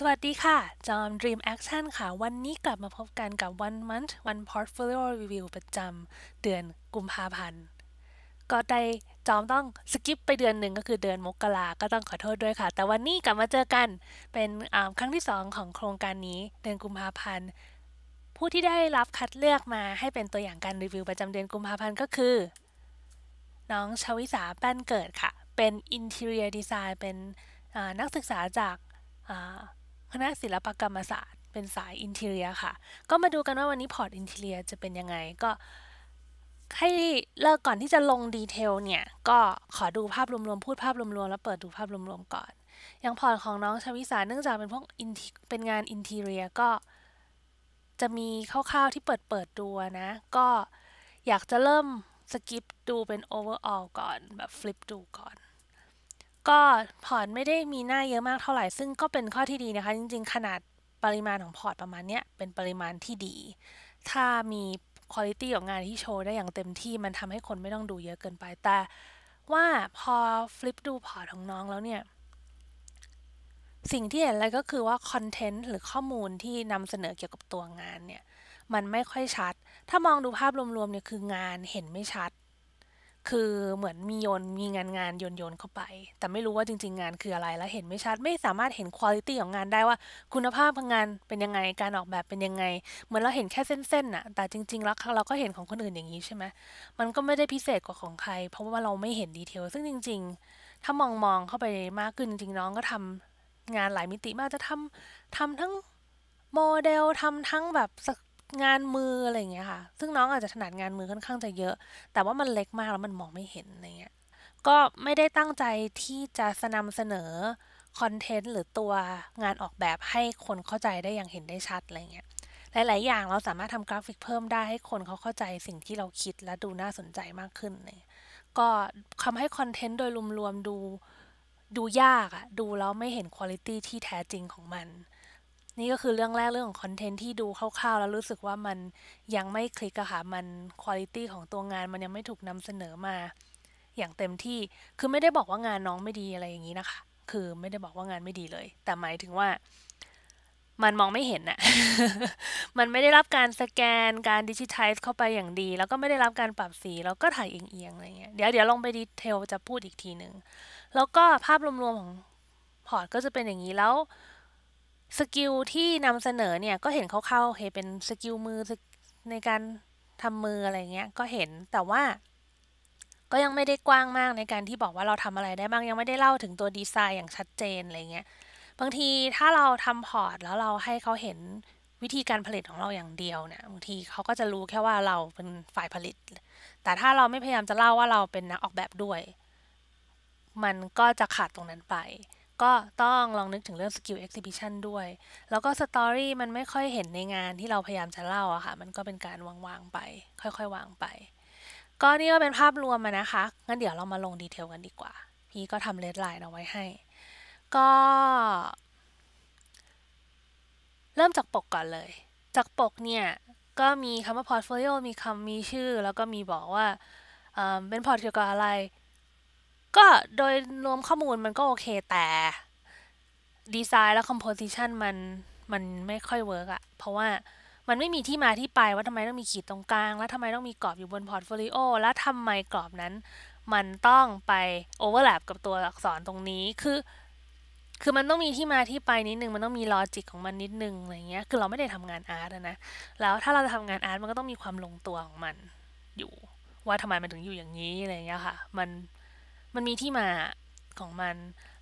สวัสดีค่ะ จอม Dream Action ค่ะ วันนี้กลับมาพบกันกับ One Month One Portfolio Review ประจำเดือนกุมภาพันธ์ ก็ได้จอมต้องสกิปไปเดือนหนึ่งก็คือเดือนมกราก็ต้องขอโทษด้วยค่ะ แต่วันนี้กลับมาเจอกันเป็นครั้งที่สองของโครงการนี้เดือนกุมภาพันธ์ ผู้ที่ได้รับคัดเลือกมาให้เป็นตัวอย่างการรีวิวประจำเดือนกุมภาพันธ์ก็คือ น้องชวิสา แป้นเกิดค่ะ เป็น Interior Design เป็นนักศึกษาจากคณะศิลปกรรมศาสตร์ เป็นสายอินเทียค่ะ ก็มาดูกันว่าวันนี้พอร์ตอินเทียจะเป็นยังไงก็ให้เลิกก่อนที่จะลงดีเทลเนี่ย ก็ขอดูภาพรวมๆพูดภาพรวมๆแล้วเปิดดูภาพรวมๆ ก่อน อย่างพอร์ตของน้องชวิสาเนื่องจากเป็นพวกอินเป็นงานอินเทียก็ จะมีคร่าวๆที่เปิดเปิดดูนะ ก็อยากจะเริ่มสกิปดูเป็นโอเวอร์ออลก่อน แบบฟลิปดูก่อนก็พอร์ตไม่ได้มีหน้าเยอะมากเท่าไหร่ ซึ่งก็เป็นข้อที่ดีนะคะ จริงๆ ขนาดปริมาณของพอร์ตประมาณเนี้ยเป็นปริมาณที่ดี ถ้ามีคุณภาพของงานที่โชว์ได้อย่างเต็มที่ มันทำให้คนไม่ต้องดูเยอะเกินไป แต่ว่าพอฟลิปดูพอร์ตของน้องแล้วเนี่ย สิ่งที่เห็นอะไรก็คือว่าคอนเทนต์หรือข้อมูลที่นำเสนอเกี่ยวกับตัวงานเนี่ย มันไม่ค่อยชัด ถ้ามองดูภาพรวมๆเนี่ยคืองานเห็นไม่ชัดคือเหมือนมีโยนมีงานงานโยนโยนเข้าไป แต่ไม่รู้ว่าจริง ๆ งานคืออะไรแล้วเห็นไม่ชัด ไม่สามารถเห็นคุณภาพของงานได้ว่าคุณภาพของงานเป็นยังไงการออกแบบเป็นยังไง เหมือนเราเห็นแค่เส้นๆน่ะแต่จริง ๆแล้วเราก็เห็นของคนอื่นอย่างนี้ใช่ไหมมันก็ไม่ได้พิเศษกว่าของใครเพราะว่าเราไม่เห็นดีเทลซึ่งจริง ๆ ถ้ามองมองเข้าไปมากขึ้นจริงๆน้องก็ทำงานหลายมิติมากจะทำทำทั้งโมเดลทำทั้งแบบงานมืออะไรอย่างเงี้ยค่ะ ซึ่งน้องอาจจะถนัดงานมือค่อนข้างจะเยอะ แต่ว่ามันเล็กมากแล้วมันมองไม่เห็นอะไรเงี้ย ก็ไม่ได้ตั้งใจที่จะสนำเสนอคอนเทนต์หรือตัวงานออกแบบให้คนเข้าใจได้อย่างเห็นได้ชัดอะไรเงี้ย หลาย ๆ อย่างเราสามารถทำกราฟิกเพิ่มได้ให้คนเขาเข้าใจสิ่งที่เราคิดและดูน่าสนใจมากขึ้นเลยก็ทำให้คอนเทนต์โดยรวมๆดู ดูยากอะดูแล้วไม่เห็นคุณภาพที่แท้จริงของมันนี่ก็คือเรื่องแรกเรื่องของคอนเทนต์ที่ดูคร่าวๆแล้วรู้สึกว่ามันยังไม่คลิกอะค่ะมันคุณภาพของตัวงาน มันยังไม่ถูกนำเสนอมา อย่างเต็มที่คือไม่ได้บอกว่างานน้องไม่ดีอะไรอย่างนี้นะคะ คือไม่ได้บอกว่างานไม่ดีเลย แต่หมายถึงว่า มันมองไม่เห็นอะมันไม่ได้รับการสแกนการดิจิทัลเข้าไปอย่างดี แล้วก็ไม่ได้รับการปรับสีแล้วก็ถ่ายเอียงๆอะไรเงี้ยเดี๋ยวเดี๋ยวลองไปดีเทลจะพูดอีกทีหนึ่งแล้วก็ภาพรวมๆของพอร์ตก็จะเป็นอย่างนี้แล้วสกิลที่นำเสนอเนี่ยก็เห็นเขาเข้าเห็นเป็นสกิลมือ ในการทำมืออะไรเงี้ยก็เห็นแต่ว่า ก็ยังไม่ได้กว้างมากในการที่บอกว่าเราทำอะไรได้บ้างยังไม่ได้เล่าถึงตัวดีไซน์อย่างชัดเจนอะไรเงี้ย บางทีถ้าเราทำพอร์ตแล้วเราให้เขาเห็นวิธีการผลิตของเราอย่างเดียวเนี่ยบางทีเขาก็จะรู้แค่ว่าเราเป็นฝ่ายผลิต แต่ถ้าเราไม่พยายามจะเล่าว่าเราเป็นนักออกแบบด้วย มันก็จะขาดตรงนั้นไปก็ต้องลองนึกถึงเรื่องสกิลเอ็กซิบิชันด้วย แล้วก็สตอรี่มันไม่ค่อยเห็นในงานที่เราพยายามจะเล่าอะค่ะมันก็เป็นการวางวางไปค่อยๆ วางไป ก็นี่ก็เป็นภาพรวมมานะคะ งั้นเดี๋ยวเรามาลงดีเทลกันดีกว่า พี่ก็ทำเลดไลน์เอาไว้ให้ ก็ เริ่มจากปกก่อนเลย จากปกเนี่ย ก็มีคำว่าร์ตโฟลิโอมีคำมีชื่อ แล้วก็มีบอกว่าเป็นพอร์ตเกี่ยวกับอะไรก็โดยรวมข้อมูลมันก็โอเคแต่ดีไซน์และคอมโพสิชันมันมันไม่ค่อยเวิร์กอะเพราะว่ามันไม่มีที่มาที่ไปว่าทำไมต้องมีขีดตรงกลาง แล้วทำไมต้องมีกรอบอยู่บนพอร์ตโฟลิโอแล้วทำไมกรอบนั้นมันต้องไปโอเวอร์แลปกับตัวอักษรตรงนี้คือ คือมันต้องมีที่มาที่ไปนิดนึงมันต้องมีลอจิกของมันนิดนึงอะไรเงี้ยคือเราไม่ได้ทำงานอาร์ตนะ แล้วถ้าเราจะทำงานอาร์ตมันก็ต้องมีความลงตัวของมันอยู่ว่าทำไมมันถึงอยู่อย่างนี้อะไรเงี้ยค่ะ มันมันมีที่มาของมัน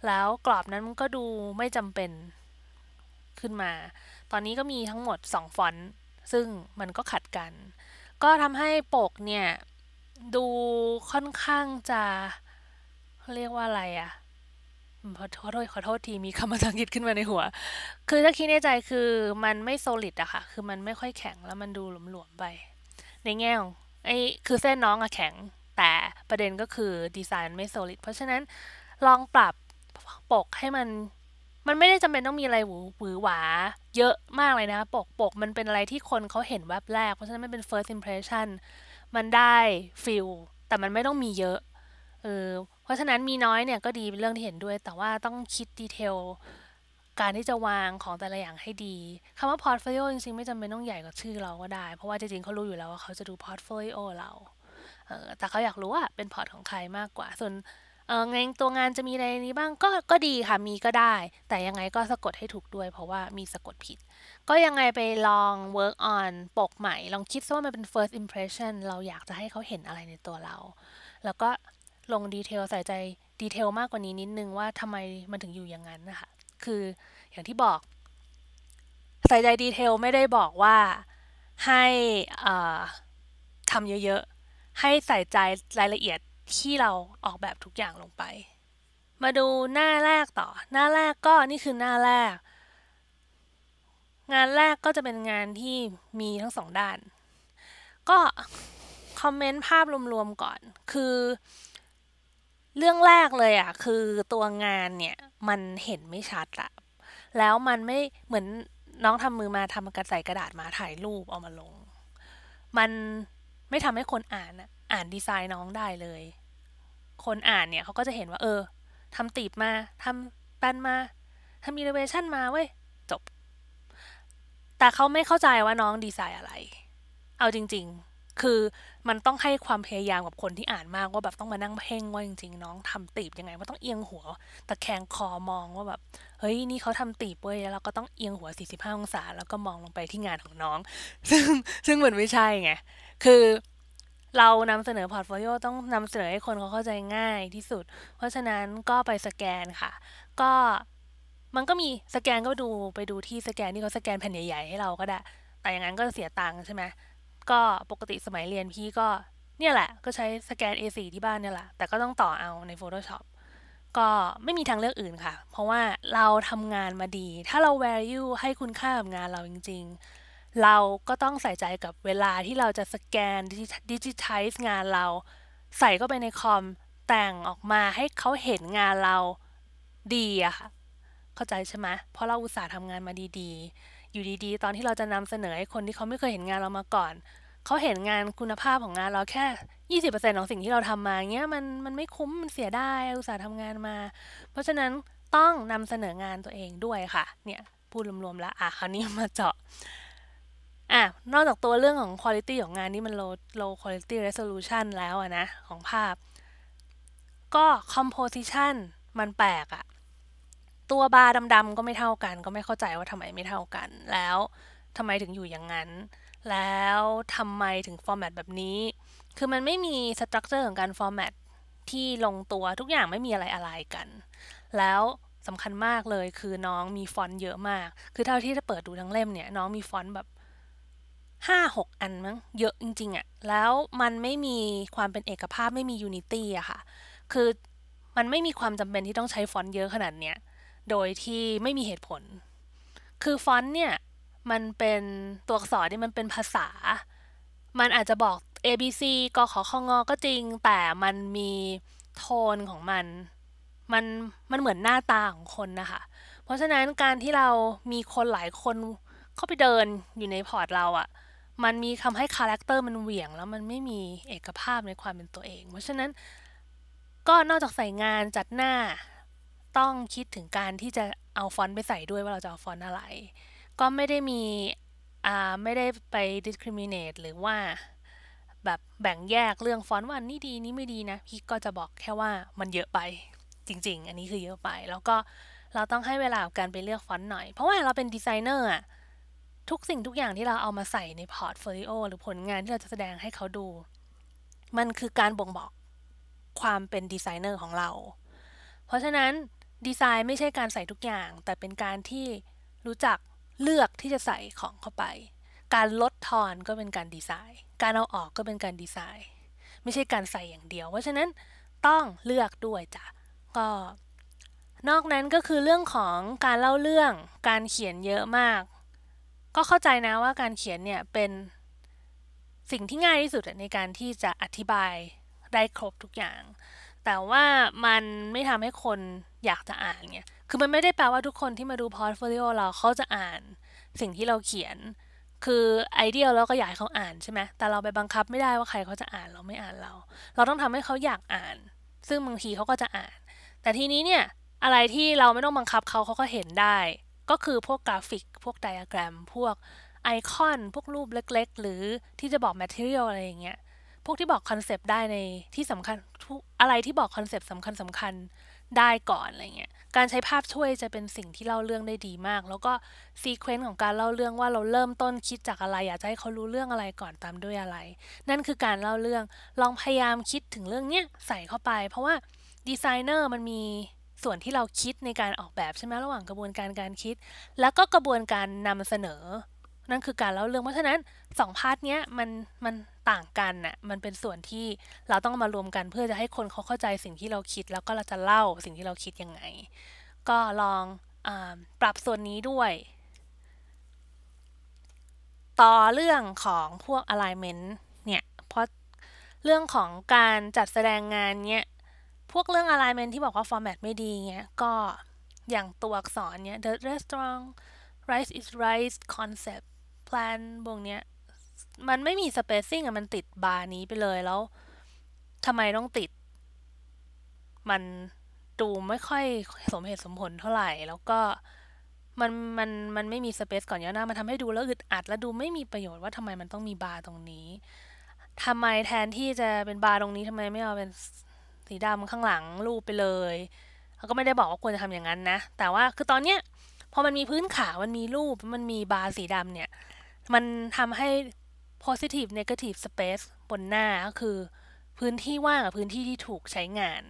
แล้วกรอบนั้นมันก็ดูไม่จำเป็นขึ้นมา ตอนนี้ก็มีทั้งหมด2ฟอนต์ ซึ่งมันก็ขัดกัน ก็ทำให้ปกเนี่ย ดูค่อนข้างจะเรียกว่าอะไรอะขอโทษขอโทษทีมีคำภาษาอังกฤษขึ้นมาในหัว คือถ้าคิดในใจคือมันไม่โซลิดอะค่ะ คือมันไม่ค่อยแข็งแล้วมันดูหลวมๆไป ในแง่ของไอ้คือเส้นน้องอะแข็งแต่ประเด็นก็คือดีไซน์ไม่โซลิด เพราะฉะนั้นลองปรับปกให้มัน มันไม่ได้จำเป็นต้องมีอะไรหวือหวือหวาเยอะมากเลยนะ ปกปกมันเป็นอะไรที่คนเขาเห็นแวบแรกเพราะฉะนั้นไม่เป็น first impression มันได้ฟิลแต่มันไม่ต้องมีเยอะเออเพราะฉะนั้นมีน้อยเนี่ยก็ดีเป็นเรื่องที่เห็นด้วย แต่ว่าต้องคิดดีเทลการที่จะวางของแต่ละอย่างให้ดีคำว่าพอร์ตโฟลิโอจริงๆไม่จำเป็นต้องใหญ่กว่าชื่อเราก็ได้ เพราะว่าจริงๆเขารู้อยู่แล้วว่าเขาจะดูพอร์ตโฟลิโอเราแต่เขาอยากรู้ว่าเป็นพอร์ตของใครมากกว่า ส่วนเงานตัวงานจะมีอะไรนี้บ้างก็ก็ดีค่ะ มีก็ได้ แต่ยังไงก็สะกดให้ถูกด้วย เพราะว่ามีสะกดผิด ก็ยังไงไปลอง work on ปกใหม่ ลองคิดซะว่ามันเป็น first impression เราอยากจะให้เขาเห็นอะไรในตัวเรา แล้วก็ลงดีเทล ใส่ใจ ดีเทลมากกว่านี้นิดนึงว่าทำไมมันถึงอยู่อย่างนั้นนะคะคืออย่างที่บอกใส่ใจดีเทลไม่ได้บอกว่าให้ทำเยอะให้ใส่ใจรายละเอียดที่เราออกแบบทุกอย่างลงไป มาดูหน้าแรกต่อ หน้าแรกก็นี่คือหน้าแรก งานแรกก็จะเป็นงานที่มีทั้งสองด้าน ก็คอมเมนต์ภาพรวมๆก่อนคือ เรื่องแรกเลยอะ่ะ คือตัวงานเนี่ยมันเห็นไม่ชัดอะแล้วมันไม่เหมือนน้องทำมือมาทำกระใส่กระดาษมาถ่ายรูปเอามาลง มันไม่ทำให้คนอ่านอ่านดีไซน์น้องได้เลย คนอ่านเนี่ยเขาก็จะเห็นว่าเออ ทำตีบมา ทำแปนมาทำอินโเวชันมาเว้ย จบ แต่เขาไม่เข้าใจว่าน้องดีไซน์อะไร เอาจริง ๆคือมันต้องให้ความพยายามกับคนที่อ่านมากว่าแบบต้องมานั่งเพ่งว่าจริงๆน้องทำตีบยังไงว่าต้องเอียงหัวตะแคงคอมองว่าแบบเฮ้ยนี่เขาทำตีบเว้ยแล้วเราก็ต้องเอียงหัว45 องศา แล้วก็มองลงไปที่งานของน้อง ซึ่งซึ่งเหมือนไม่ใช่ไงคือเรานำเสนอพอร์ตโฟลิโอต้องนำเสนอให้คนเขาเข้าใจง่ายที่สุด เพราะฉะนั้นก็ไปสแกนค่ะ ก็มันก็มีสแกนก็ดูไปดูที่สแกนที่เขาสแกนแผ่นใหญ่ๆให้เราก็ได้ แต่อย่างนั้นก็เสียตังค์ใช่ไหมก็ปกติสมัยเรียนพี่ก็ เนี่ยแหละก็ใช้สแกน A4 ที่บ้านเนี่ยแหละ แต่ก็ต้องต่อเอาใน Photoshop ก็ไม่มีทางเลือกอื่นค่ะ เพราะว่าเราทำงานมาดี ถ้าเรา value ให้คุณค่ากับงานเราจริง ๆ เราก็ต้องใส่ใจกับเวลาที่เราจะสแกนดิจิทัลงานเรา ใส่ก็ไปในคอม แต่งออกมาให้เขาเห็นงานเราดีอะค่ะ เข้าใจใช่ไหมเพราะเราอุตส่าห์ทำงานมาดี ๆอยู่ดีๆ ตอนที่เราจะนำเสนอให้คนที่เขาไม่เคยเห็นงานเรามาก่อน เขาเห็นงานคุณภาพของงานเราแค่ 20%ของสิ่งที่เราทำมา เงี้ย มัน มันไม่คุ้ม มันเสียดายอุตส่าห์ทำงานมา เพราะฉะนั้นต้องนำเสนองานตัวเองด้วยค่ะ เนี่ย พูดรวมๆแล้วอ่ะ คราวนี้มาเจาะ อ่ะ นอกจากตัวเรื่องของคุณภาพของงาน นี่มัน low low quality resolution แล้วอะนะ ของภาพ ก็ composition มันแปลกอะตัวบาร์ดำๆก็ไม่เท่ากัน ก็ไม่เข้าใจว่าทำไมไม่เท่ากัน แล้วทำไมถึงอยู่อย่างนั้น แล้วทำไมถึงฟอร์แมตแบบนี้ คือมันไม่มีสตรัคเจอร์ของการฟอร์แมตที่ลงตัวทุกอย่างไม่มีอะไรอะไรกัน แล้วสำคัญมากเลยคือน้องมีฟอนต์เยอะมาก คือเท่าที่จะเปิดดูทั้งเล่มเนี่ยน้องมีฟอนต์แบบห้าหกอันมั้งเยอะจริงๆอะ่ะแล้วมันไม่มีความเป็นเอกภาพไม่มียูนิตี้อะค่ะ คือมันไม่มีความจำเป็นที่ต้องใช้ฟอนต์เยอะขนาดเนี้ยโดยที่ไม่มีเหตุผล คือฟอนต์เนี่ย มันเป็นตัวอักษรทนี่มันเป็นภาษา มันอาจจะบอก A B C กขอคงก็จริง แต่มันมีโทนของมัน มัน มันเหมือนหน้าตาของคนนะคะ เพราะฉะนั้นการที่เรามีคนหลายคนเข้าไปเดินอยู่ในพอร์ตเราอะ่ะ มันมีทำให้คาแรคเตอร์มันเหวี่ยงแล้วมันไม่มีเอกภาพในความเป็นตัวเอง เพราะฉะนั้นก็นอกจากใส่งานจัดหน้าต้องคิดถึงการที่จะเอาฟอนต์ไปใส่ด้วยว่าเราจะเอาฟอนต์อะไร ก็ไม่ได้มีอ่าไม่ได้ไป discriminate หรือว่าแบบแบ่งแยกเรื่องฟอนต์ว่านี่ดีนี่ไม่ดีนะ พี่ก็จะบอกแค่ว่ามันเยอะไปจริง ๆ อันนี้คือเยอะไป แล้วก็เราต้องให้เวลากการไปเลือกฟอนต์หน่อย เพราะว่าเราเป็นดีไซเนอร์อะทุกสิ่งทุกอย่างที่เราเอามาใส่ในพอร์ตโฟลิโอหรือผลงานที่เราจะแสดงให้เขาดู มันคือการบ่งบอกความเป็นดีไซเนอร์ของเรา เพราะฉะนั้นดีไซน์ไม่ใช่การใส่ทุกอย่าง แต่เป็นการที่รู้จักเลือกที่จะใส่ของเข้าไป การลดทอนก็เป็นการดีไซน์ การเอาออกก็เป็นการดีไซน์ ไม่ใช่การใส่อย่างเดียว เพราะฉะนั้นต้องเลือกด้วยจ้ะ ก็ นอกนั้นก็คือเรื่องของการเล่าเรื่อง การเขียนเยอะมาก ก็เข้าใจนะว่าการเขียนเนี่ย เป็นสิ่งที่ง่ายที่สุดในการที่จะอธิบายได้ครบทุกอย่างแต่ว่ามันไม่ทำให้คนอยากจะอ่านเนี่ยคือมันไม่ได้แปลว่าทุกคนที่มาดูพอร์ตโฟลิโอเราเขาจะอ่าน สิ่งที่เราเขียน คือไอเดียเราก็อยากให้เขาอ่านใช่ไหม แต่เราไปบังคับไม่ได้ว่าใครเขาจะอ่านเราไม่อ่านเรา เราต้องทำให้เขาอยากอ่าน ซึ่งบางทีเขาก็จะอ่าน แต่ทีนี้เนี่ยอะไรที่เราไม่ต้องบังคับเขาเขาก็เห็นได้ ก็คือพวกกราฟิก พวกไดอะแกรม พวกไอคอน พวกรูปเล็กๆ หรือที่จะบอกแมทเทอเรียลอะไรอย่างเงี้ยพวกที่บอกคอนเซปต์ได้ในที่สำคัญอะไรที่บอกคอนเซปต์สำคัญสำคัญได้ก่อนอะไรเงี้ย การใช้ภาพช่วยจะเป็นสิ่งที่เล่าเรื่องได้ดีมาก แล้วก็ซีเควนต์ของการเล่าเรื่องว่าเราเริ่มต้นคิดจากอะไรอยากจะให้เขารู้เรื่องอะไรก่อนตามด้วยอะไร นั่นคือการเล่าเรื่องลองพยายามคิดถึงเรื่องเนี้ยใส่เข้าไป เพราะว่าดีไซเนอร์มันมีส่วนที่เราคิดในการออกแบบใช่ไหมระหว่างกระบวนการการคิด แล้วก็กระบวนการนำเสนอนั่นคือการเล่าเรื่องเพราะฉะนั้นสองพาร์ทเนี้ยมันมันต่างกันน่ะ มันเป็นส่วนที่เราต้องมารวมกันเพื่อจะให้คนเขาเข้าใจสิ่งที่เราคิดแล้วก็เราจะเล่าสิ่งที่เราคิดยังไง ก็ลองอปรับส่วนนี้ด้วย ต่อเรื่องของพวก alignment เนี่ย เพราะเรื่องของการจัดแสดงงานเนี่ยพวกเรื่อง alignment ที่บอกว่า format ไม่ดีเนี่ยก็อย่างตัวอักษรเนี่ย the restaurant rice is rice concept p ลน n วงเนี้ยมันไม่มีสเปซซิ่งอะมันติดบาร์นี้ไปเลยแล้วทำไมต้องติด มันดูไม่ค่อยสมเหตุสมผลเท่าไหร่ แล้วก็มันมันมันไม่มีสเปซก่อนย้อหน้า มันทำให้ดูแล้วอึดอัดแล้วดูไม่มีประโยชน์ว่าทำไมมันต้องมีบาร์ตรงนี้ทำไมแทนที่จะเป็นบาร์ตรงนี้ทำไมไม่เอาเป็นสีดำข้างหลังรูปไปเลยเขาก็ไม่ได้บอกว่าควรจะทำอย่างนั้นนะ แต่ว่าคือตอนเนี้ยพอมันมีพื้นขาวมันมีรูปมันมีบาร์สีดำเนี่ยมันทำให้ positive negative space บนหน้าก็คือพื้นที่ว่างกับพื้นที่ที่ถูกใช้งาน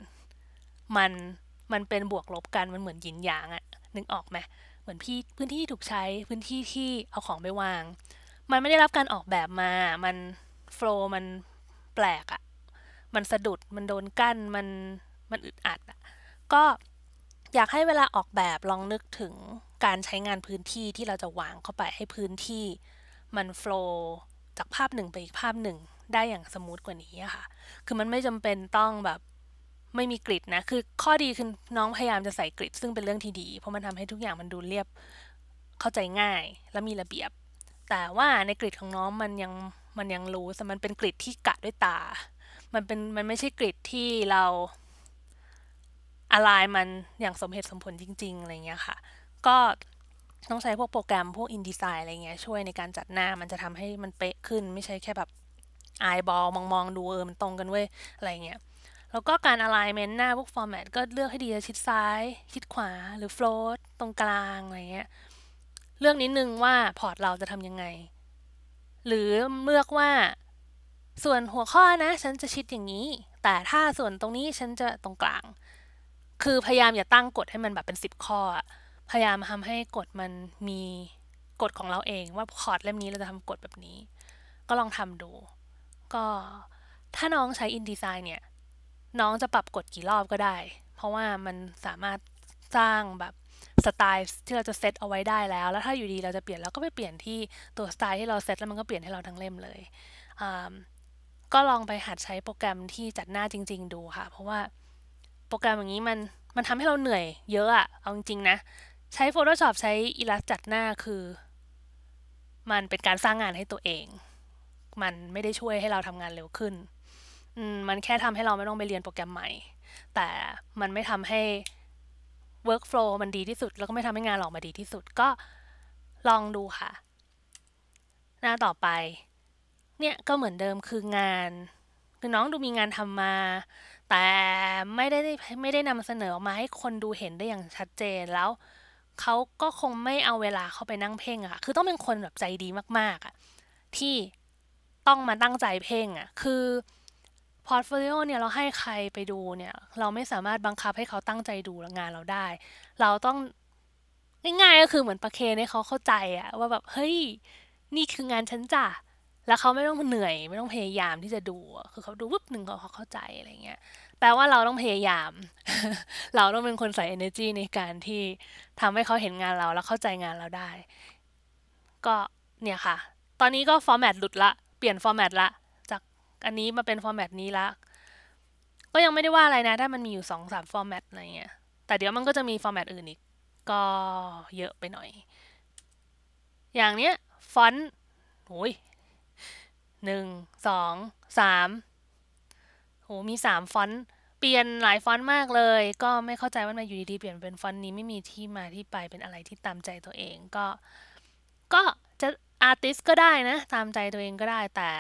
มัน มันเป็นบวกลบกัน มันเหมือนหยินหยางอะนึกออกไหมเหมือนพี่พื้นที่ที่ถูกใช้ พื้นที่ที่เอาของไปวาง มันไม่ได้รับการออกแบบมา มันโฟล์มันแปลกอะมันสะดุด มันโดนกั้น มัน มันอึดอัดอะ ก็อยากให้เวลาออกแบบลองนึกถึงการใช้งานพื้นที่ที่เราจะวางเข้าไปให้พื้นที่มันโฟล์จากภาพหนึ่งไปอีกภาพหนึ่งได้อย่างสมูทกว่านี้ค่ะ คือมันไม่จำเป็นต้องแบบไม่มีกริดนะ คือข้อดีคือน้องพยายามจะใส่กริดซึ่งเป็นเรื่องที่ดี เพราะมันทำให้ทุกอย่างมันดูเรียบเข้าใจง่าย และมีระเบียบ แต่ว่าในกริดของน้องมันยังมันยังรู้แต่มันเป็นกริดที่กะด้วยตา มันเป็นมันไม่ใช่กริดที่เราอะไรมันอย่างสมเหตุสมผลจริงๆอะไรเงี้ยค่ะก็ต้องใช้พวกโปรแกรมพวกอินดีไซน์อะไรเงี้ยช่วยในการจัดหน้ามันจะทำให้มันเป๊ะขึ้นไม่ใช่แค่แบบไอบอลมองๆดูเออมันตรงกันเว้ยอะไรเงี้ยแล้วก็การ alignment หน้าพวกฟอร์แมตก็เลือกให้ดีชิดซ้าย ชิดขวาหรือ float ตรงกลางอะไรเงี้ยเลือกนิดนึงว่าพอร์ตเราจะทำยังไง หรือเลือกว่า ส่วนหัวข้อนะฉันจะชิดอย่างนี้ แต่ถ้าส่วนตรงนี้ฉันจะตรงกลาง คือพยายามอย่าตั้งกฎให้มันแบบเป็น 10 ข้อพยายามทำให้กฎมันมีกฎของเราเอง ว่าคอร์ดเล่มนี้เราจะทำกฎแบบนี้ ก็ลองทำดู ก็ถ้าน้องใช้อินดีไซน์เนี่ยน้องจะปรับกฎกี่รอบก็ได้ เพราะว่ามันสามารถสร้างแบบสไตล์ ที่เราจะเซตเอาไว้ได้แล้วแล้วถ้าอยู่ดีเราจะเปลี่ยนเราก็ไปเปลี่ยนที่ตัวสไตล์ที่เราเซตแล้วมันก็เปลี่ยนให้เราทั้งเล่มเลย ก็ลองไปหัดใช้โปรแกรมที่จัดหน้าจริง ๆ ดูค่ะ เพราะว่าโปรแกรมอย่างนี้มันมันทำให้เราเหนื่อย เยอะอะเอาจริงๆนะใช้ Photoshop ใช้ i l l u s t จัดหน้าคือ มันเป็นการสร้างงานให้ตัวเอง มันไม่ได้ช่วยให้เราทำงานเร็วขึ้นมันแค่ทำให้เราไม่ต้องไปเรียนโปรแกรมใหม่ แต่มันไม่ทำให้ workflow มันดีที่สุด แล้วก็ไม่ทำให้งานออกมาดีที่สุดก็ลองดูค่ะ หน้าต่อไป เนี่ยก็เหมือนเดิมคืองานคือน้องดูมีงานทำมา แต่ไม่ได้ไม่ได้นำเสนอออกมาให้คนดูเห็นได้อย่างชัดเจนแล้วเขาก็คงไม่เอาเวลาเข้าไปนั่งเพ่งอะคือต้องเป็นคนแบบใจดีมากๆอะที่ต้องมาตั้งใจเพ่งอะ คือพอร์ตโฟลิโอเนี่ยเราให้ใครไปดูเนี่ยเราไม่สามารถบังคับให้เขาตั้งใจดูงานเราได้ เราต้องง่ายๆ ก็คือเหมือนประเคนให้เขาเข้าใจอะว่าแบบเฮ้ยนี่คืองานฉันจ้ะ แล้วเขาไม่ต้องเหนื่อย ไม่ต้องพยายามที่จะดูคือเขาดูปุ๊บหนึ่งเขาเข้าใจอะไรเงี้ยแปลว่าเราต้องพยายาม เราต้องเป็นคนใส่ energy ในการที่ทำให้เขาเห็นงานเราแล้วเข้าใจงานเราได้ ก็เนี่ยค่ะ ตอนนี้ก็ format หลุดละ เปลี่ยน format ละ จากอันนี้มาเป็น format นี้ละ ก็ยังไม่ได้ว่าอะไรนะ ถ้ามันมีอยู่สองสามฟอร์แมตอะไรเงี้ย แต่เดี๋ยวมันก็จะมีฟอร์แมตอื่นอีก ก็เยอะไปหน่อย อย่างเนี้ยฟอนต์โอ้ยหนึ่งสองสามโห มีสามฟอนต์ปลี่ยนหลายฟอนต์มากเลยก็ไม่เข้าใจว่ามันอยู่ดีๆ เปลี่ยนเป็นฟอนต์นี้ ไม่มีที่มาที่ไปเป็นอะไรที่ตามใจตัวเองก็ก็จะอาร์ติสก็ได้นะ ตามใจตัวเองก็ได้แต่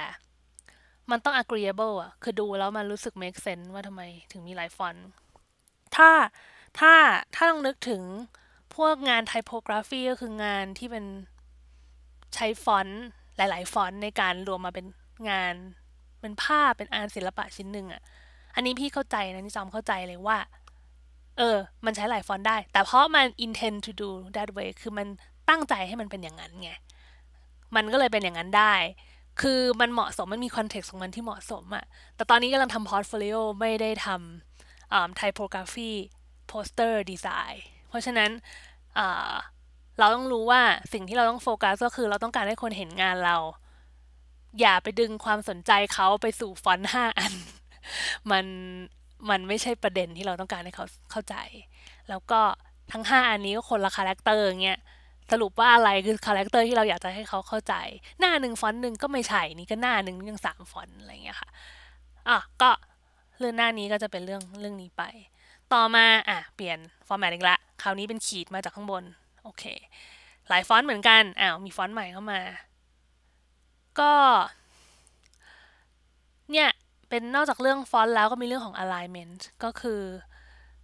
มันต้อง agreeable อ่ะ คือดูแล้วมันรู้สึก make sense ว่าทำไมถึงมีหลายฟอนต์ ถ้าถ้า ถ้าลองนึกถึงพวกงานไทโพกราฟีก็คืองานที่เป็นใช้ฟอนต์หลายๆ ฟอนต์ในการรวมมาเป็นงานเป็นภาพเป็นอานศิลปะชิ้นหนึ่งอ่ะอันนี้พี่เข้าใจนะนี่จอมเข้าใจเลยว่า เออ มันใช้หลายฟอนต์ได้ แต่เพราะมัน intend to do that way คือมันตั้งใจให้มันเป็นอย่างนั้นไง มันก็เลยเป็นอย่างนั้นได้ คือมันเหมาะสม มันมีคอนเท็กซ์ของมันที่เหมาะสมอะแต่ตอนนี้กำลังทำพอร์ตโฟลิโอไม่ได้ทำไทโปกราฟีโปสเตอร์ดีไซน์เพราะฉะนั้นเราต้องรู้ว่าสิ่งที่เราต้องโฟกัสก็คือเราต้องการให้คนเห็นงานเรา อย่าไปดึงความสนใจเขาไปสู่ฟอนต์ห้าอันมันมันไม่ใช่ประเด็นที่เราต้องการให้เขาเข้าใจ แล้วก็ทั้ง5อันนี้ก็คนละคาแรคเตอร์เงี้ยสรุปว่าอะไรคือคาแรคเตอร์ที่เราอยากจะให้เขาเข้าใจ หน้าหนึ่งฟอนต์หนึ่งก็ไม่ใช่นี่ก็หน้าหนึ่งยังสามฟอนต์อะไรเงี้ยค่ะอ่ะ ก็เรื่องหน้านี้ก็จะเป็นเรื่องเรื่องนี้ไป ต่อมาอ่ะเปลี่ยนฟอร์แมตอีกละคราวนี้เป็นขีดมาจากข้างบนโอเคหลายฟอนต์เหมือนกันอ้าวมีฟอนต์ใหม่เข้ามา ก็ เนี่ยเป็นนอกจากเรื่องฟอนต์แล้วก็มีเรื่องของ alignment ก็คือ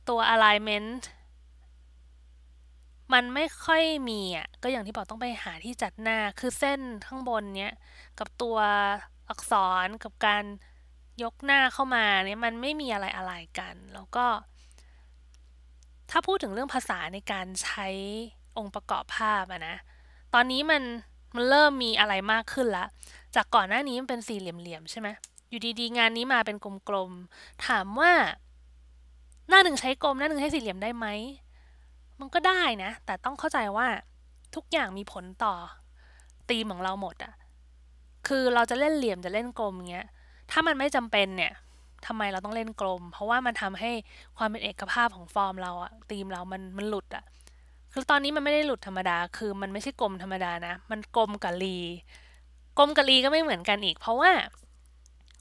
ตัว alignment มันไม่ค่อยมีอ่ะก็อย่างที่บอกต้องไปหาที่จัดหน้าคือเส้นข้างบนเนี้ยกับตัวอักษรกับการยกหน้าเข้ามาเนี่ยมันไม่มีอะไรอะไรกัน แล้วก็ ถ้าพูดถึงเรื่องภาษาในการใช้องค์ประกอบภาพอะนะตอนนี้มันมันเริ่มมีอะไรมากขึ้นละจากก่อนหน้านี้มันเป็นสี่เหลี่ยมๆใช่ไหมอยู่ดี ๆ งานนี้มาเป็นกลมๆถามว่าหน้าหนึ่งใช้กลม หน้าหนึ่งใช้สี่เหลี่ยมได้ไหมมันก็ได้นะ แต่ต้องเข้าใจว่า ทุกอย่างมีผลต่อตีมของเราหมดอะคือเราจะเล่นเหลี่ยมจะเล่นกลมเงี้ยถ้ามันไม่จำเป็นเนี่ยทำไมเราต้องเล่นกลม เพราะว่ามันทำให้ความเป็นเอกภาพของฟอร์มเราอะตีมเรามันมันหลุดอะคือตอนนี้มันไม่ได้หลุดธรรมดา คือมันไม่ใช่กลมธรรมดานะ มันกลมกับลี กลมกับลีก็ไม่เหมือนกันอีก เพราะว่า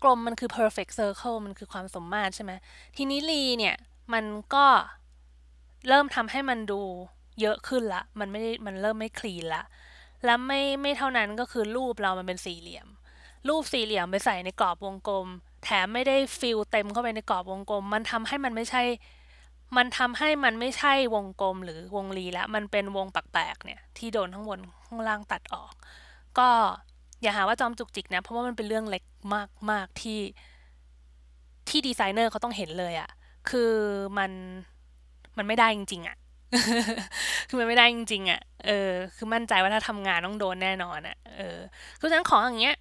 กลมมันคือ perfect circle มันคือความสมมาตรใช่ไหม ทีนี้รีเนี่ยมันก็เริ่มทำให้มันดูเยอะขึ้นละ มันไม่ มันเริ่มไม่คลีนละ แล้วไม่ไม่เท่านั้นก็คือรูปเรามันเป็นสี่เหลี่ยม รูปสี่เหลี่ยมไปใส่ในกรอบวงกลม แถมไม่ได้ฟิลเต็มเข้าไปในกรอบวงกลม มันทำให้มันไม่ใช่ มันทำาให้มันไม่ใช่วงกลมหรือวงรีละ มันเป็นวงแปลกๆเนี่ย ที่โดนข้างบนข้างล่างตัดออก ก็อย่าหาว่าจอมจุกจิกนะ เพราะว่ามันเป็นเรื่องเล็กมาก ๆที่ที่ดีไซเนอร์เขาต้องเห็นเลยอะ่ะคือมันมันไม่ได้จริงๆอะ่ะคือมันไม่ได้จริง ๆอะ่ะเออ คือมั่นใจว่าถ้าทำงานต้องโดนแน่นอนอะ่ะเออคือฉะนั้นของอย่างเงี้ย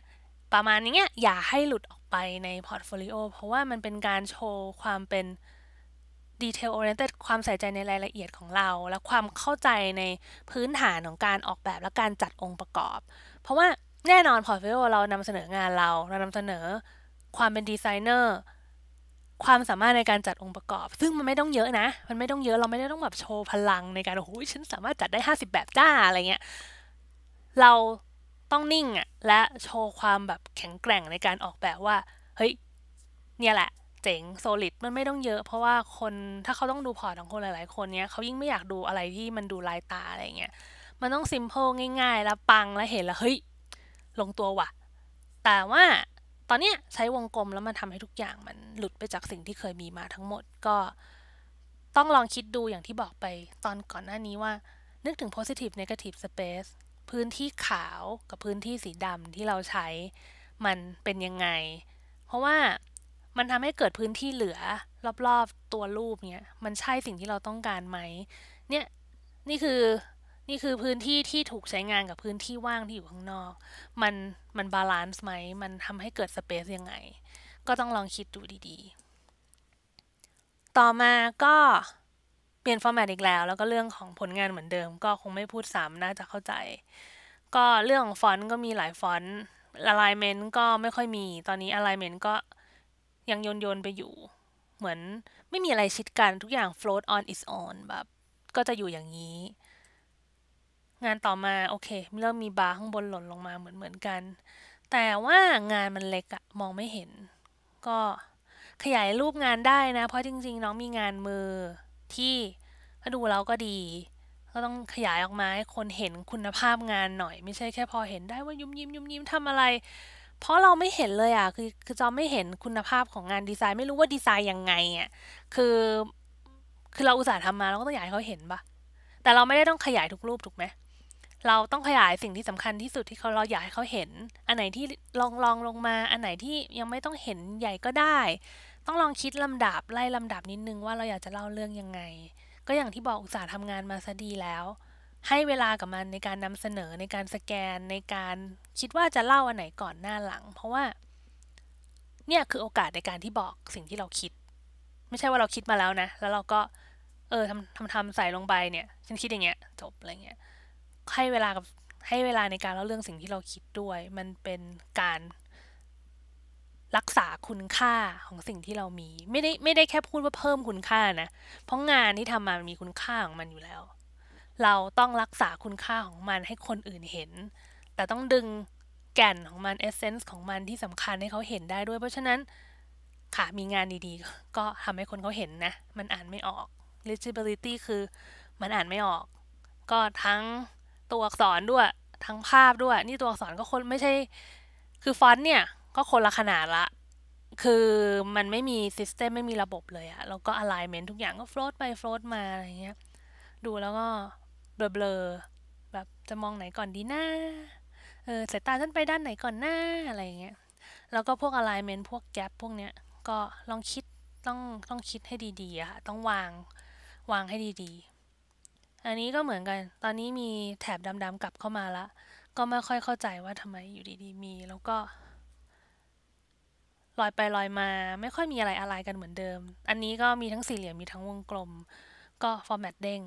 ประมาณนี้เียอย่าให้หลุดออกไปในพอร์ตโฟลิโอ เพราะว่ามันเป็นการโชว์ความเป็นดีเทลอเรนเต็ดความใส่ใจในรายละเอียดของเรา และความเข้าใจในพื้นฐานของการออกแบบและการจัดองค์ประกอบ เพราะว่าแน่นอนพอร์ตโฟลิโอเรานำเสนองานเราเรานำเสนอความเป็นดีไซเนอร์ความสามารถในการจัดองค์ประกอบ ซึ่งมันไม่ต้องเยอะนะมันไม่ต้องเยอะเราไม่ได้ต้องแบบโชว์พลังในการโอ้โหฉันสามารถจัดได้ 50 แบบจ้าอะไรเงี้ยเราต้องนิ่งอ่ะและโชว์ความแบบแข็งแกร่งในการออกแบบว่าเฮ้ยเนี่ยแหละเจ๋งโซลิดมันไม่ต้องเยอะเพราะว่าคนถ้าเขาต้องดูพอร์ตของคนหลายๆ คนเนี้ยเขายิ่งไม่อยากดูอะไรที่มันดูลายตาอะไรเงี้ยมันต้องซิมเพิลง่ายๆ แล้วปังแล้วเห็นแล้วเฮ้ยลงตัวว่ะ แต่ว่าตอนเนี้ยใช้วงกลมแล้วมันทำให้ทุกอย่างมันหลุดไปจากสิ่งที่เคยมีมาทั้งหมดก็ ต้องลองคิดดูอย่างที่บอกไปตอนก่อนหน้านี้ว่า นึกถึง positive negative space พื้นที่ขาวกับพื้นที่สีดำที่เราใช้มันเป็นยังไง เพราะว่ามันทำให้เกิดพื้นที่เหลือ รอบๆตัวรูปเนี่ยมันใช่สิ่งที่เราต้องการไหมเนี่ยนี่คือนี่คือพื้นที่ที่ถูกใช้งานกับพื้นที่ว่างที่อยู่ข้างนอก มันมันบาลานซ์ไหม มันทำให้เกิดสเปซยังไง ก็ต้องลองคิดดูดีๆ ต่อมาก็เปลี่ยนฟอร์แมตอีกแล้ว แล้วก็เรื่องของผลงานเหมือนเดิม ก็คงไม่พูดซ้ำน่าจะเข้าใจ ก็เรื่องฟอนต์ก็มีหลายฟอนต์ a ะ i g เมนต์ก็ไม่ค่อยมี ตอนนี้อะ i g เมนต์ก็ยังโยน ๆ ไปอยู่ เหมือนไม่มีอะไรชิดกัน ทุกอย่างฟลต์ออนอิสออนแบบ ก็จะอยู่อย่างนี้งานต่อมาโอเคเริ่มมีบาร์ข้างบนหล่นลงมาเหมือนเหมือนกัน แต่ว่างานมันเล็กอะมองไม่เห็น ก็ขยายรูปงานได้นะ เพราะจริงๆ น้องมีงานมือที่ก็ดูแล้วก็ดีก็ต้องขยายออกมาให้คนเห็นคุณภาพงานหน่อย ไม่ใช่แค่พอเห็นได้ว่ายุ้มยิ้มยุ้มยิ้มทำอะไร เพราะเราไม่เห็นเลยอ่ะคือคือจอไม่เห็นคุณภาพของงานดีไซน์ ไม่รู้ว่าดีไซน์ยังไงอ่ะคือคือเราอุตส่าห์ทำมาเราก็ต้องอยากให้เขาเห็นปะแต่เราไม่ได้ต้องขยายทุกรูปถูกไหมเราต้องขยายสิ่งที่สำคัญที่สุดที่เขาเราอยากให้เขาเห็น อันไหนที่ลองลองลงมา อันไหนที่ยังไม่ต้องเห็นใหญ่ก็ได้ ต้องลองคิดลำดับไล่ลำดับนิดนึง ว่าเราอยากจะเล่าเรื่องยังไง ก็อย่างที่บอกอุตสาห์ทำงานมาซะดีแล้ว ให้เวลากับมันในการนำเสนอในการสแกนในการคิดว่าจะเล่าอันไหนก่อนหน้าหลัง เพราะว่าเนี่ยคือโอกาสในการที่บอกสิ่งที่เราคิด ไม่ใช่ว่าเราคิดมาแล้วนะ แล้วเราก็ เออทำทำทำใส่ลงไปเนี่ย ฉันคิดอย่างเงี้ย จบอะไรเงี้ยให้เวลากับให้เวลาในการเล่าเรื่องสิ่งที่เราคิดด้วย มันเป็นการ รักษาคุณค่าของสิ่งที่เรามี ไม่ได้ไม่ได้แค่พูดว่าเพิ่มคุณค่านะ เพราะงานที่ทำมามันมีคุณค่าของมันอยู่แล้ว เราต้องรักษาคุณค่าของมันให้คนอื่นเห็น แต่ต้องดึงแก่นของมันเอเซนส์ของมันที่สำคัญให้เขาเห็นได้ด้วย เพราะฉะนั้นค่ะมีงานดีๆก็ทำให้คนเขาเห็นนะ มันอ่านไม่ออก legibility คือมันอ่านไม่ออก ก็ทั้งตัวอักษรด้วยทั้งภาพด้วยนี่ตัวอักษรก็คนไม่ใช่ คือฟอนต์เนี่ยก็คนละขนาดละ คือมันไม่มีซิสเต็มไม่มีระบบเลยอะแล้วก็อะไลเมนต์ทุกอย่างก็โฟลดไปโฟลดมาอะไรเงี้ยดูแล้วก็เบลอๆแบบจะมองไหนก่อนดีหน้าเออสายตาฉันไปด้านไหนก่อนหน้าอะไรเงี้ยแล้วก็พวกอะไลเมนต์พวกก a p พวกเนี้ยก็ลองคิดต้องต้องคิดให้ดีๆอะต้องวางวางให้ดีๆอันนี้ก็เหมือนกัน ตอนนี้มีแถบดำๆกลับเข้ามาละ ก็ไม่ค่อยเข้าใจว่าทำไมอยู่ดีๆ มีแล้วก็ลอยไปลอยมา ไม่ค่อยมีอะไรอะไรกันเหมือนเดิม อันนี้ก็มีทั้งสี่เหลี่ยมมีทั้งวงกลม ก็ฟอร์แมตเด้ง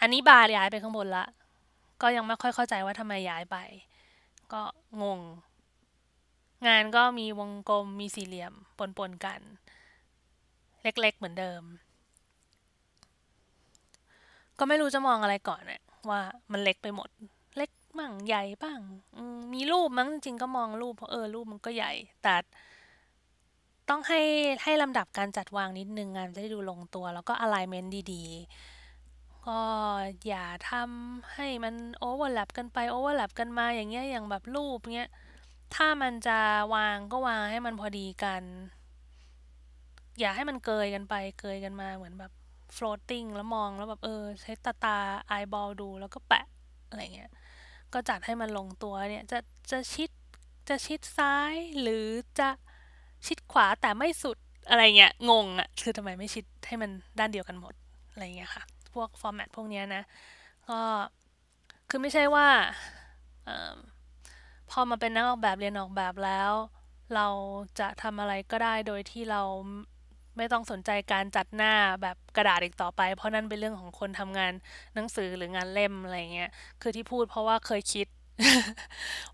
อันนี้บาร์ย้ายไปข้างบนละ ก็ยังไม่ค่อยเข้าใจว่าทำไมย้ายไป ก็งงงานก็มีวงกลมมีสี่เหลี่ยมปนๆ กัน เล็กๆเหมือนเดิมก็ไม่รู้จะมองอะไรก่อนเนี่ยว่ามันเล็กไปหมดเล็กบ้างใหญ่บ้างมีรูปมั้งจริงก็มองรูปเพราะเออรูปมันก็ใหญ่ แต่ต้องให้ให้ลำดับการจัดวางนิดนึงงานจะได้ดูลงตัวแล้วก็ alignment ดีๆ ก็อย่าทำให้มัน overlap กันไป overlap กันมาอย่างเงี้ยอย่างแบบรูปเงี้ยถ้ามันจะวางก็วางให้มันพอดีกัน อย่าให้มันเกยกันไปเกยกันมาเหมือนแบบ floating แล้วมองแล้วแบบเออใช้ตาตา eyeball ดู แล้วก็แปะอะไรเงี้ย ก็จัดให้มันลงตัวเนี่ย จะ จะชิดจะชิดซ้ายหรือจะชิดขวาแต่ไม่สุดอะไรเงี้ยงงอะ่ะคือทำไมไม่ชิดให้มันด้านเดียวกันหมด อะไรเงี้ยค่ะ พวกฟอร์แมตพวกเนี้ยนะ ก็คือไม่ใช่ว่าอพอมาเป็นนักออกแบบเรียนออกแบบแล้ว เราจะทำอะไรก็ได้โดยที่เราไม่ต้องสนใจการจัดหน้าแบบกระดาษอีกต่อไป เพราะนั่นเป็นเรื่องของคนทำงานหนังสือหรืองานเล่มอะไรเงี้ย คือที่พูดเพราะว่าเคยคิด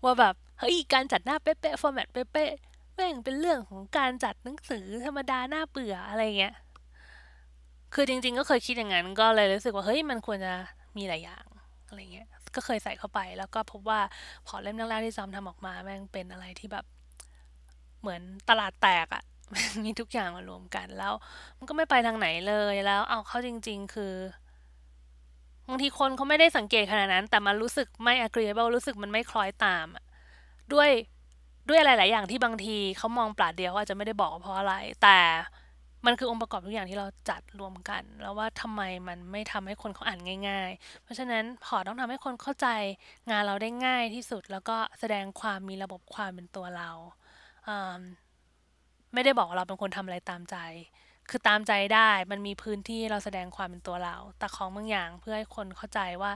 ว่าแบบเฮ้ยการจัดหน้าเป๊ะๆฟอร์แมตเป๊ะๆ แม่งเป็นเรื่องของการจัดหนังสือธรรมดาหน้าเปื่ออะไรเงี้ย คือจริงๆก็เคยคิดอย่างนั้นก็เลยรู้สึกว่าเฮ้ยมันควรจะมีหลายอย่างอะไรเงี้ย ก็เคยใส่เข้าไป แล้วก็พบว่าพอเล่มแรกๆที่ซ้อมทำออกมาแม่งเป็นอะไรที่แบบ เหมือนตลาดแตกอะมีทุกอย่างมารวมกันแล้วมันก็ไม่ไปทางไหนเลย แล้วเอาเข้าจริง ๆคือ บางทีคนเขาไม่ได้สังเกตขนาดนั้น แต่มันรู้สึกไม่ agreeable รู้สึกมันไม่คล้อยตาม ด้วยด้วยอะไรหลายอย่างที่บางทีเขามองปลาดเดียวว่าจะไม่ได้บอกเพราะอะไร แต่มันคือองค์ประกอบทุกอย่างที่เราจัดรวมกัน แล้วว่าทำไมมันไม่ทำให้คนเขาอ่านง่าย ๆ เพราะฉะนั้นพอต้องทำให้คนเข้าใจงานเราได้ง่ายที่สุด แล้วก็แสดงความมีระบบความเป็นตัวเราอ่าไม่ได้บอกว่าเราเป็นคนทำอะไรตามใจ คือตามใจได้ มันมีพื้นที่เราแสดงความเป็นตัวเรา แต่ของบางอย่างเพื่อให้คนเข้าใจว่า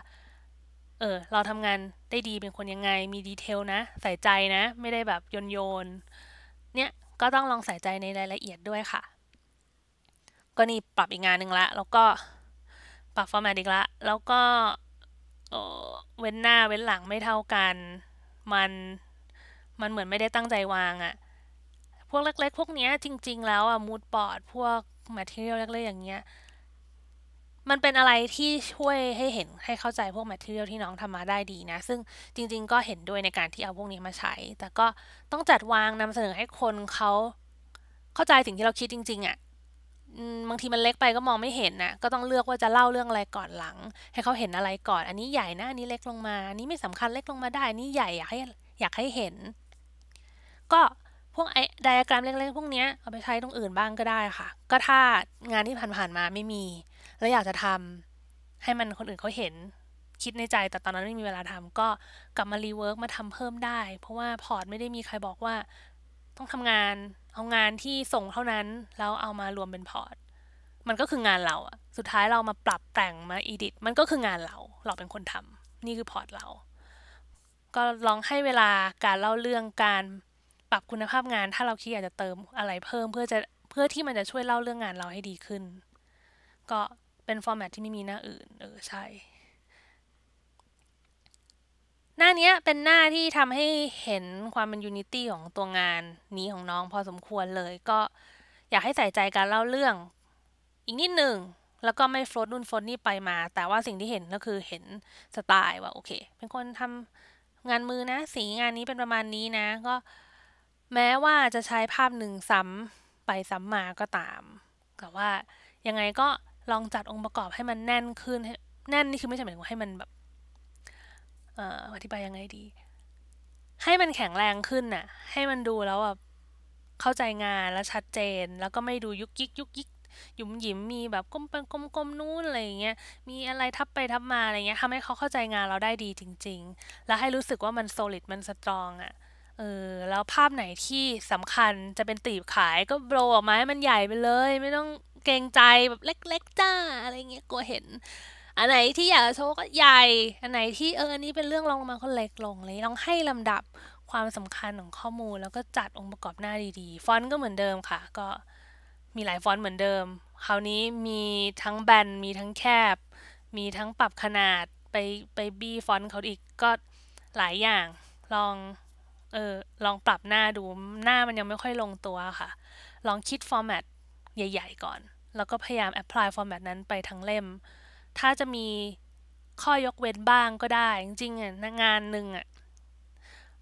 เออ เราทำงานได้ดีเป็นคนยังไง มีดีเทลนะ ใส่ใจนะ ไม่ได้แบบโยนโยน เนี่ยก็ต้องลองใส่ใจในรายละเอียดด้วยค่ะ ก็นี่ปรับอีกงานหนึ่งละ แล้วก็ปรับฟอร์แมตอีกละ แล้วก็เว้นหน้าเว้นหลังไม่เท่ากัน มัน มันเหมือนไม่ได้ตั้งใจวางอะ่ะพวกเล็กๆพวกเนี้ยจริงๆแล้วอะมูดบอร์ดพวกแมทเทียลเล็กๆ อย่างเงี้ย มันเป็นอะไรที่ช่วยให้เห็นให้เข้าใจพวกแมทเทียลที่น้องทำมาได้ดีนะซึ่งจริงๆก็เห็นด้วยในการที่เอาพวกนี้มาใช้ แต่ก็ต้องจัดวางนำเสนอให้คนเขาเข้าใจสิ่งที่เราคิดจริง ๆอะบางทีมันเล็กไปก็มองไม่เห็นนะก็ต้องเลือกว่าจะเล่าเรื่องอะไรก่อนหลัง ให้เขาเห็นอะไรก่อน อันนี้ใหญ่นะอันนี้เล็กลงมาอันนี้ไม่สำคัญเล็กลงมาได้อันนี้ใหญ่อยากให้ อยากให้เห็น ก็พวกไอไดอะกรมเล็กๆ พวกนี้เอาไปใช้ตรงอื่นบ้างก็ได้ค่ะ ก็ถ้างานที่ผ่านๆ มาไม่มี แล้วอยากจะทำให้มันคนอื่นเขาเห็น คิดในใจ แต่ตอนนั้นไม่มีเวลาทำก็กลับมารีเวิร์กมาทำเพิ่มได้ เพราะว่าพอร์ตไม่ได้มีใครบอกว่า ต้องทำงานเอางานที่ส่งเท่านั้นแล้วเอามารวมเป็นพอร์ตมันก็คืองานเราอะสุดท้ายเรามาปรับแต่งมาอีดิทมันก็คืองานเรา เราเป็นคนทำ นี่คือพอร์ตเราก็ลองให้เวลาการเล่าเรื่องการปรับคุณภาพงานถ้าเราคิดอยากจะเติมอะไรเพิ่มเพื่อจะเพื่อที่มันจะช่วยเล่าเรื่องงานเราให้ดีขึ้น ก็เป็นฟอร์แมตที่ไม่มีหน้าอื่นเออใช่ หน้านี้เป็นหน้าที่ทำให้เห็นความเป็นยูนิตี้ของตัวงานนี้ของน้องพอสมควรเลย ก็อยากให้ใส่ใจการเล่าเรื่อง อีกนิดหนึ่ง แล้วก็ไม่โฟลดนู่นโฟลดนี่ไปมา แต่ว่าสิ่งที่เห็นก็คือเห็นสไตล์ว่าโอเค เป็นคนทำงานมือนะ สีงานนี้เป็นประมาณนี้นะ ก็แม้ว่าจะใช้ภาพหนึ่งซ้ำไปซ้ำมาก็ตาม แต่ว่ายังไงก็ลองจัดองค์ประกอบให้มันแน่นขึ้น แน่นนี่คือไม่ใช่หมายว่าให้มันแบบอธิบายยังไงดี ให้มันแข็งแรงขึ้นน่ะ ให้มันดูแล้วแบบเข้าใจงานแล้วชัดเจน แล้วก็ไม่ดูยุกยิกยุกยิกหยุมหยิมมีแบบก้มเป็นก้มๆนู่นอะไรอย่างเงี้ยมีอะไรทับไป ทับมาอะไรเงี้ยทำให้เขาเข้าใจงานเราได้ดีจริง ๆแล้วให้รู้สึกว่ามันโซลิดมันสตรองอะ่ะเออแล้วภาพไหนที่สำคัญจะเป็นตีบขายก็โบรออกมาให้มันใหญ่ไปเลย ไม่ต้องเกรงใจแบบเล็ก ๆจ้า อะไรเงี้ยกลัวเห็น อันไหนที่อยากโชว์ก็ใหญ่ อันไหนที่เอออันนี้เป็นเรื่องลองลงมาก็เล็กลง เลยลองให้ลำดับความสำคัญของข้อมูลแล้วก็จัดองค์ประกอบหน้าดีๆ ฟอนต์ก็เหมือนเดิมค่ะ ก็มีหลายฟอนต์เหมือนเดิม คราวนี้มีทั้งแบน มีทั้งแคบ มีทั้งปรับขนาดไปไปบีฟอนต์เขาอีกก็หลายอย่างลองเออลองปรับหน้าดูหน้ามันยังไม่ค่อยลงตัวค่ะ ลองคิด ฟอร์แมตใหญ่ ๆ ก่อน แล้วก็พยายามแอพพลายฟอร์แมตนั้นไปทั้งเล่ม ถ้าจะมีข้อยกเว้นบ้างก็ได้ จริงๆอ่ะงานหนึ่งอ่ะ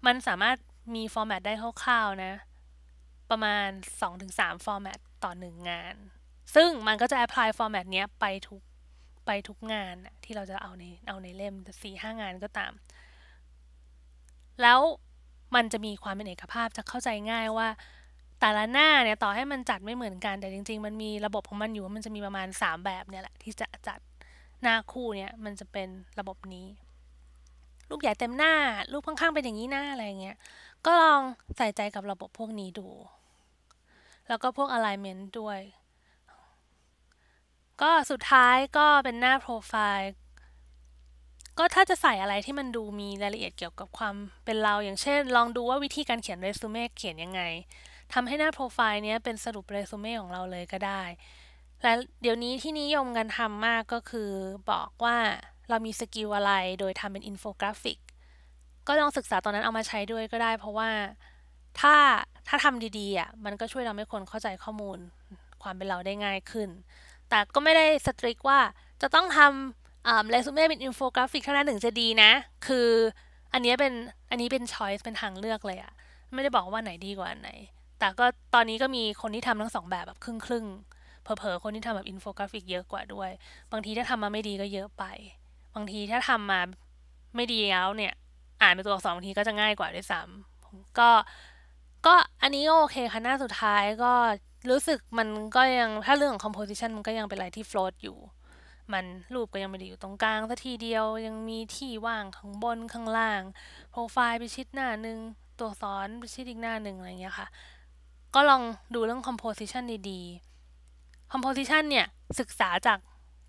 มันสามารถมี ฟอร์แมตได้คร่าวๆนะ ประมาณ 2-3ฟอร์แมตต่อหนึ่งงาน ซึ่งมันก็จะแอพพลายฟอร์แมตเนี้ยไปทุกไปทุกงานที่เราจะเอาในเอาในเล่มสี่ห้างานก็ตาม แล้วมันจะมีความเป็นเอกภาพจะเข้าใจง่ายว่าแต่ละหน้าเนี่ยต่อให้มันจัดไม่เหมือนกันแต่จริงๆ มันมีระบบของมันอยู่ มันจะมีประมาณ 3 แบบเนี่ยแหละ ที่จะจัดหน้าคู่เนี่ย มันจะเป็นระบบนี้ลูกใหญ่เต็มหน้าลูกข้างๆเป็นอย่างนี้หน้าอะไรเงี้ยก็ลองใส่ใจกับระบบพวกนี้ดู แล้วก็พวก alignment ด้วย ก็สุดท้ายก็เป็นหน้าโปรไฟล์ก็ถ้าจะใส่อะไรที่มันดูมีรายละเอียดเกี่ยวกับความเป็นเราอย่างเช่นลองดูว่าวิธีการเขียนเรซูเม่เขียนยังไงทำให้หน้าโปรไฟล์นี้เป็นสรุปเรซูเม่ของเราเลยก็ได้ และเดี๋ยวนี้ที่นิยมกันทำมากก็คือบอกว่าเรามีสกิลอะไรโดยทำเป็นอินโฟกราฟิกก็ลองศึกษาตอนนั้นเอามาใช้ด้วยก็ได้เพราะว่าถ้าถ้าทำดีๆอ่ะมันก็ช่วยทำให้คนเข้าใจข้อมูล ความเป็นเราได้ง่ายขึ้นแต่ก็ไม่ได้สตริกว่าจะต้องทำเรซูเม่เป็นอินโฟกราฟิกเท่านั้นึึงจะดีนะ คืออันนี้เป็นอันนี้เป็นช้อยส์เป็นทางเลือกเลยอะ ไม่ได้บอกว่าไหนดีกว่าไหน แต่ก็ตอนนี้ก็มีคนที่ทำทั้งสองแบบแบบครึ่งๆ เผลอๆ คนที่ทำแบบอินโฟกราฟิกเยอะกว่าด้วย บางทีถ้าทำมาไม่ดีก็เยอะไป บางทีถ้าทำมาไม่ดีแล้วเนี่ย อ่านเป็นตัวอักษรบางทีก็จะง่ายกว่าด้วยซ้ำก็ ก็อันนี้โอเคค่ะ หน้าสุดท้ายก็รู้สึกมันก็ยังถ้าเรื่องของ composition มันก็ยังเป็นอะไรที่ float อยู่มันรูปก็ยังไม่ได้อยู่ตรงกลางสัทีเดียวยังมีที่ว่างข้างบนข้างล่าง โปรไฟล์ไปชิดหน้าหนึ่งตัวอ้อนไปชิดอีกหน้าหนึ่งอะไรเงี้ยค่ะ ก็ลองดูเรื่อง composition ดีๆ composition เนี่ย ศึกษาจาก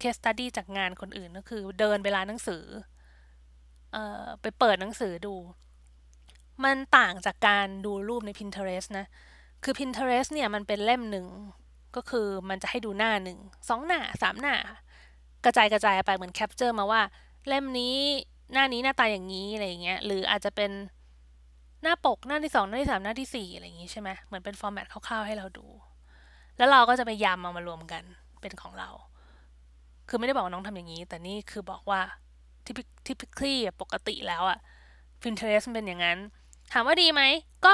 case study จากงานคนอื่นก็คือเดินไปร้านหนังสือเอ่อไปเปิดหนังสือดู มันต่างจากการดูรูปใน Pinterest นะ คือ Pinterest เนี่ยมันเป็นเล่มหนึ่งก็คือมันจะให้ดูหน้าหนึ่งสองหน้าสามหน้ากระจายกระจายไปเหมือนแคปเจอร์มาว่าเล่มนี้หน้านี้หน้าตาอย่างนี้อะไรอย่างเงี้ย หรืออาจจะเป็นหน้าปกหน้าที่สองหน้าที่สามหน้าที่สี่อะไรอย่างงี้ใช่ไหมเหมือนเป็นฟอร์แมตคร่าวๆให้เราดู แล้วเราก็จะไปยำมามารวมกันเป็นของเรา คือไม่ได้บอกน้องทำอย่างนี้ แต่นี่คือบอกว่าที่ที่พิคลี่ปกติแล้วอะพินเทเรสเป็นอย่างนั้นถามว่าดีไหม ก็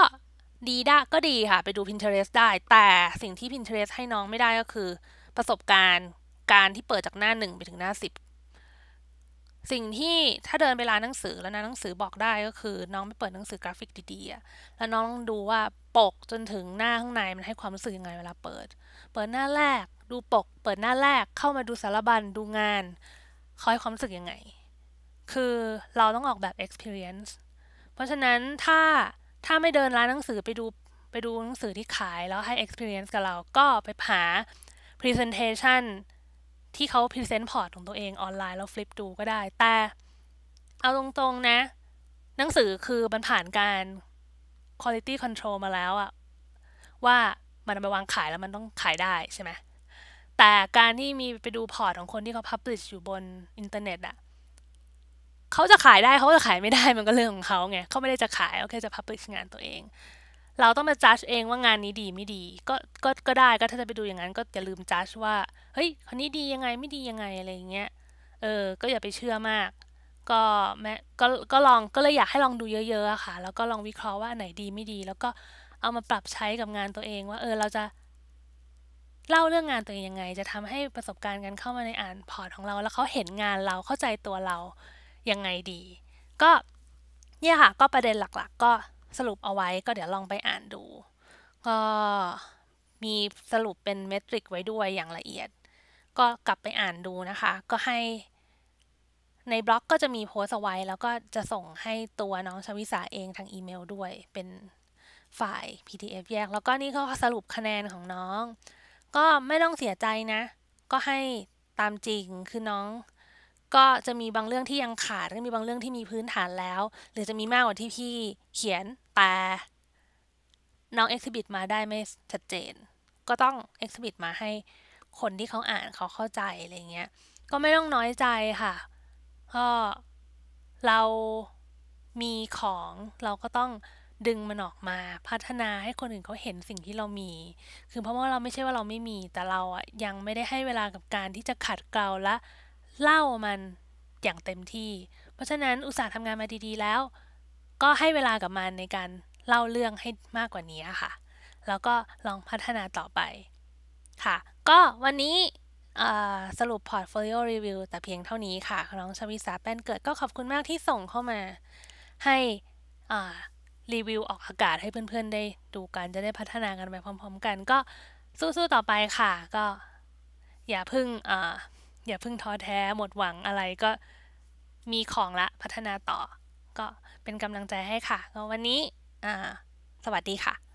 ดีได้ก็ดีค่ะ ไปดู Pinterest ได้ แต่สิ่งที่ Pinterest ให้น้องไม่ได้ก็คือประสบการณ์การที่เปิดจากหน้าหนึ่งไปถึงหน้าสิบสิ่งที่ถ้าเดินไปร้านหนังสือ แล้วนะหนังสือบอกได้ก็คือ น้องไปเปิดหนังสือกราฟิกดีๆแล้วน้องต้องดูว่าปกจนถึงหน้าข้างในมันให้ความรู้สึกยังไงเวลาเปิด เปิดหน้าแรก ดูปก เปิดหน้าแรกเข้ามาดูสารบัญดูงานเขาให้ความรู้สึกยังไง คือเราต้องออกแบบ experience เพราะฉะนั้นถ้าถ้าไม่เดินร้านหนังสือไปดูไปดูหนังสือที่ขาย แล้วให้ experience กับเราก็ไปหา presentation ที่เขาพรีเซนต์พอร์ตของตัวเองออนไลน์แล้วฟลิปดูก็ได้ แต่เอาตรงๆนะ หนังสือคือมันผ่านการ quality control มาแล้วอะว่ามันไปวางขายแล้วมันต้องขายได้ใช่ไหม แต่การที่มีไปดูพอร์ตของคนที่เขาพับลิชอยู่บนอินเทอร์เน็ตอะเขาจะขายได้เขาจะขายไม่ได้มันก็เรื่องของเขาไงเขาไม่ได้จะขายเขาแค่จะพับลิชงานตัวเองเราต้องมาจัดเองว่างานนี้ดีไม่ดี ก็ก็ก็ได้ก็ถ้าจะไปดูอย่างนั้นก็อย่าลืมจัดว่าเฮ้ยคนนี้ดียังไงไม่ดียังไงอะไรอย่างเงี้ย เออ ก็อย่าไปเชื่อมาก ก็แม่ก็ก็ลองก็เลยอยากให้ลองดูเยอะๆค่ะ แล้วก็ลองวิเคราะห์ว่าไหนดีไม่ดี แล้วก็เอามาปรับใช้กับงานตัวเอง ว่าเออเราจะ เล่าเรื่องงานตัวเองยังไง จะทำให้ประสบการณ์กันเข้ามาในอ่านพอร์ตของเรา แล้วเขาเห็นงานเราเข้าใจตัวเรายังไงดี ก็เนี่ยค่ะ ก็ประเด็นหลักๆก็สรุปเอาไว้ก็เดี๋ยวลองไปอ่านดู ก็มีสรุปเป็นเมทริกไว้ด้วยอย่างละเอียด ก็กลับไปอ่านดูนะคะ ก็ให้ ในบล็อกก็จะมีโพสต์ไว้ แล้วก็จะส่งให้ตัวน้องชวิสาเองทางอีเมล ด้วย เป็นไฟล์ PDF แยก แล้วก็นี่ก็สรุปคะแนนของน้อง ก็ไม่ต้องเสียใจนะ ก็ให้ตามจริงคือน้อง ก็จะมีบางเรื่องที่ยังขาดก็มีบางเรื่องที่มีพื้นฐานแล้ว หรือจะมีมากกว่าที่พี่เขียนแต่น้องเอ็กซิบิทมาได้ไม่ชัดเจน ก็ต้องเอ็กซิบิทมาให้คนที่เขาอ่านเขาเข้าใจอะไรเงี้ยก็ไม่ต้องน้อยใจค่ะก็เรามีของเราก็ต้องดึงมันออกมาพัฒนาให้คนอื่นเขาเห็นสิ่งที่เรามี คือเพราะว่าเราไม่ใช่ว่าเราไม่มี แต่เราอะยังไม่ได้ให้เวลากับการที่จะขัดเกลาและเล่ามันอย่างเต็มที่ เพราะฉะนั้นอุตสาห์ทำงานมาดี ๆแล้วก็ให้เวลากับมันในการเล่าเรื่องให้มากกว่านี้ค่ะ แล้วก็ลองพัฒนาต่อไปค่ะ ก็วันนี้สรุปพอร์ตโฟลิโอรีวิวแต่เพียงเท่านี้ค่ะน้องชวิสาแป้นเกิดก็ขอบคุณมากที่ส่งเข้ามา ให้รีวิวออกอากาศให้เพื่อนๆได้ดูกันจะได้พัฒนากันไปพร้อมๆกัน ก็สู้ๆต่อไปค่ะ ก็ อย่าพึ่งออย่าพึ่งท้อแท้หมดหวังอะไรก็มีของละพัฒนาต่อก็เป็นกำลังใจให้ค่ะวันนี้สวัสดีค่ะ